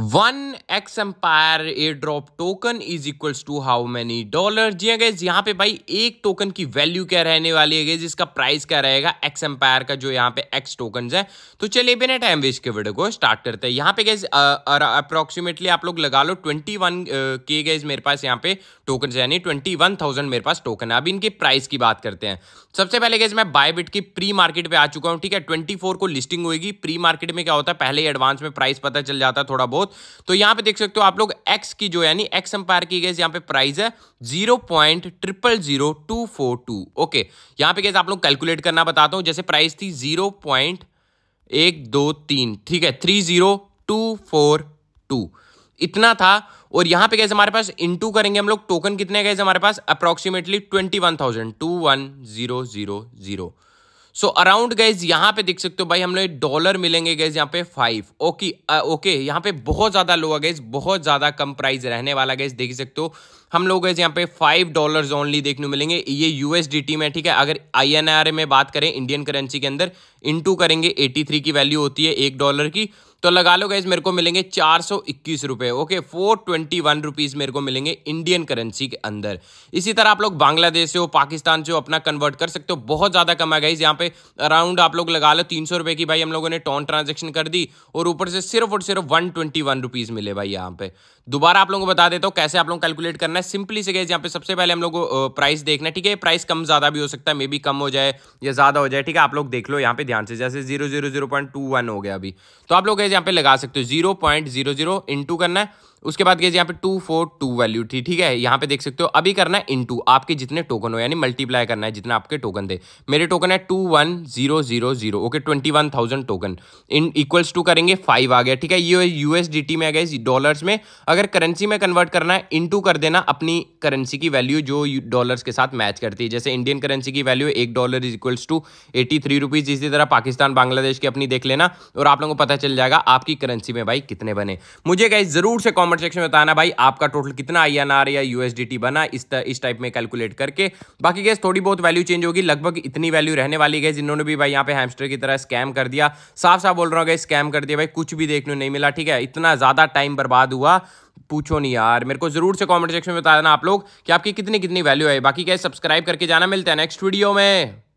one X Empire airdrop token is equals to how many dollar जी guys हाँ यहाँ पे भाई एक टोकन की वैल्यू क्या रहने वाली है गैस इसका प्राइस क्या रहेगा एक्स एम्पायर का जो यहाँ पे एक्स टोकन है तो चलिए बिना टाइम वेस्ट के वीडियो को स्टार्ट करते हैं यहाँ पे गए अप्रोक्सीमेटली आप लोग लगा लो ट्वेंटी वन के गैस मेरे पास यहाँ पे टोकन यानी ट्वेंटी वन थाउजेंड मेरे पास टोकन है अब इनके प्राइस की बात करते हैं सबसे पहले गए मैं बाय बिट की प्री मार्केट पर आ चुका हूँ ठीक है ट्वेंटी फोर को लिस्टिंग होगी प्री मार्केट में क्या होता है पहले एडवांस में प्राइस पता चल जाता है थोड़ा बहुत ग्रोथ तो यहां पे देख सकते हो आप लोग एक्स की जो यानी एक्स एम्पायर की गैस यहां पे प्राइस है zero point triple zero two four two okay यहां पे गैस आप लोग कैलकुलेट करना बताता हूं जैसे प्राइस थी जीरो पॉइंट एक दो तीन ठीक है three zero two four two इतना था और यहां पे गैस हमारे पास इनटू करेंगे हम लोग टोकन कितने गए हमारे पास approximately twenty one thousand two one zero zero zero so around guys यहाँ पे देख सकते हो भाई हम लोग डॉलर मिलेंगे गैस यहाँ पे फाइव ओके ओके यहाँ पे बहुत ज़्यादा लो गाइज गैस बहुत ज़्यादा कम प्राइस रहने वाला गैस देख सकते हो हम लोग यहाँ पे फाइव डॉलर ओनली देखने को मिलेंगे ये यूएसडीटी में ठीक है अगर आई में बात करें इंडियन करेंसी के अंदर इंटू करेंगे 83 की वैल्यू होती है एक डॉलर की तो लगा लो गाइज मेरे को मिलेंगे चार सौ इक्कीस रुपए okay four twenty one rupees मेरे को मिलेंगे इंडियन करेंसी के अंदर इसी तरह आप लोग बांग्लादेश से हो पाकिस्तान से हो अपना कन्वर्ट कर सकते हो बहुत ज़्यादा कम है गाइज यहाँ पे अराउंड आप लोग लगा लो तीन सौ रुपए की भाई हम लोगों ने टॉन ट्रांजेक्शन कर दी और ऊपर से सिर्फ और सिर्फ वन ट्वेंटी वन रुपीज़ मिले भाई यहाँ पे दोबारा आप लोगों को बता देता हूँ कैसे आप लोग कैलकुलेट करना है सिंपली से गैस यहाँ पे सबसे पहले हम लोग प्राइस देखना ठीक है प्राइस कम ज़्यादा भी हो सकता है मे बी कम हो जाए या ज़्यादा हो जाए ठीक है आप लोग देख लो यहाँ पे ध्यान से जैसे zero zero zero point two one हो गया अभी तो आप लोग यहाँ पे लगा सकते हो zero point zero zero into करना है उसके बाद गए यहाँ पे टू फोर टू वैल्यू थी ठीक है यहाँ पे देख सकते हो अभी करना है इनटू आपके जितने टोकन हो यानी मल्टीप्लाई करना है जितना आपके टोकन दे मेरे टोकन है two one zero zero zero okay twenty one thousand token in equals to करेंगे फाइव आ गया ठीक है ये यूएसडीटी में आ गए डॉलर्स में अगर करेंसी में कन्वर्ट करना है इनटू कर देना अपनी करेंसी की वैल्यू जो डॉलर्स के साथ मैच करती है जैसे इंडियन करेंसी की वैल्यू एक dollar is equals to eighty three rupees इसी तरह पाकिस्तान बांग्लादेश की अपनी देख लेना और आप लोगों को पता चल जाएगा आपकी करेंसी में भाई कितने बने मुझे गए जरूर से कॉमेंट कमेंट सेक्शन में बताना भाई आपका टोटल कितना आई एन आर या यूएसडीटी बना इस त, इस टाइप में कैलकुलेट करके बाकी गैस थोड़ी बहुत वैल्यू चेंज होगी लगभग इतनी वैल्यू रहने वाली गैस जिन्होंने भी भाई यहाँ पे हैमस्टर की तरह स्कैम कर दिया साफ साफ बोल रहा हूँ स्कैम कर दिया भाई कुछ भी देखने नहीं मिला ठीक है इतना ज़्यादा टाइम बर्बाद हुआ पूछो नहीं यार मेरे को जरूर से कमेंट सेक्शन में बता देना आप लोग कि आपकी कितनी कितनी वैल्यू है बाकी क्या सब्सक्राइब करके जाना मिलता है नेक्स्ट वीडियो में